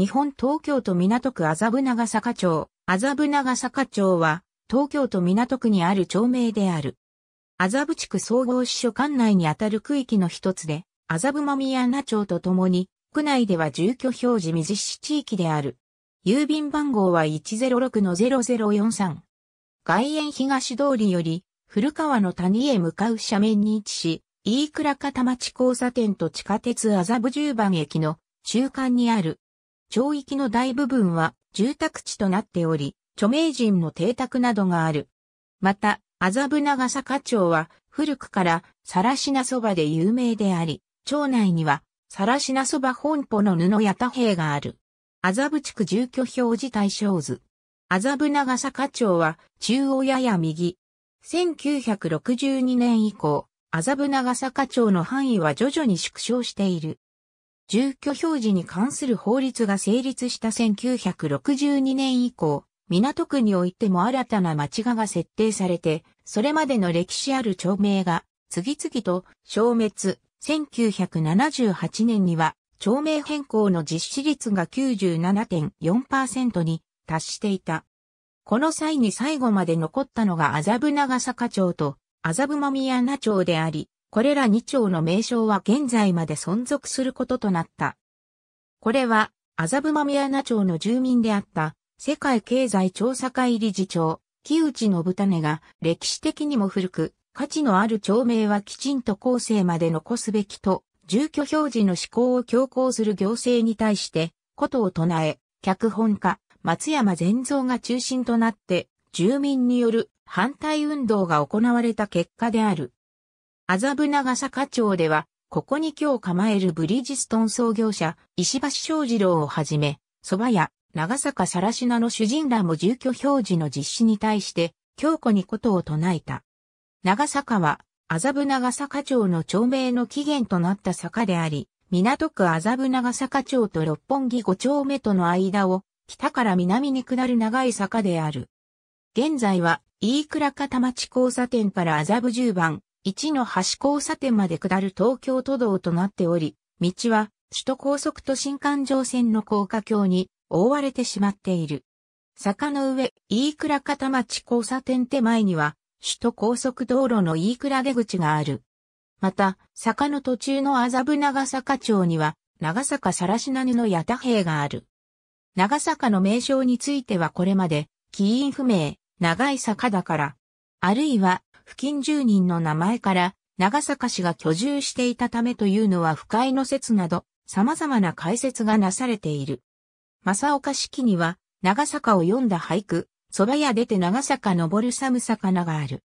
日本東京都港区麻布長坂町、麻布長坂町は、東京都港区にある町名である。麻布地区総合支所管内にあたる区域の一つで、麻布間宮名町とともに、区内では住居表示未実施地域である。郵便番号は106-0043。外苑東通りより、古川の谷へ向かう斜面に位置し、飯倉片町交差点と地下鉄麻布十番駅の中間にある町域の大部分は住宅地となっており、著名人の邸宅などがある。また、麻布長坂町は古くからサラシナそばで有名であり、町内にはサラシナそば本舗の布屋多兵がある。麻布地区住居表示対象図。麻布長坂町は中央やや右。1962年以降、麻布長坂町の範囲は徐々に縮小している。住居表示に関する法律が成立した1962年以降、港区においても新たな町画が設定されて、それまでの歴史ある町名が次々と消滅。1978年には町名変更の実施率が97.4%に達していた。この際に最後まで残ったのが麻布長坂町と麻布宮名町であり、これら2町の名称は現在まで存続することとなった。これは、麻布宮名町の住民であった、世界経済調査会理事長、木内信種が歴史的にも古く、価値のある町名はきちんと後世まで残すべきと、住居表示の施行を強行する行政に対して、ことを唱え、脚本家、松山善造が中心となって、住民による反対運動が行われた結果である。麻布長坂町では、ここに今日構えるブリヂストン創業者、石橋正二郎をはじめ、蕎麦屋、長坂さらしなの主人らも住居表示の実施に対して、強固にことを唱えた。長坂は、麻布長坂町の町名の起源となった坂であり、港区麻布長坂町と六本木五丁目との間を、北から南に下る長い坂である。現在は、飯倉片町交差点から麻布十番、1の橋交差点まで下る東京都道となっており、道は首都高速と新環状線の高架橋に覆われてしまっている。坂の上、飯倉片町交差点手前には、首都高速道路の飯倉出口がある。また、坂の途中の麻布長坂町には、長坂さらしなぬの八田兵がある。長坂の名称についてはこれまで、起因不明、長い坂だから、あるいは付近住人の名前から長坂氏が居住していたためというのは不快の説など様々な解説がなされている。正岡式には長坂を読んだ俳句、蕎麦屋出て長坂登る寒かながある。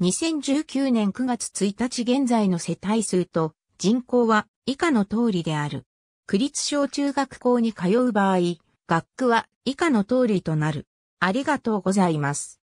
2019年9月1日現在の世帯数と人口は以下の通りである。区立小中学校に通う場合、学区は以下の通りとなる。ありがとうございます。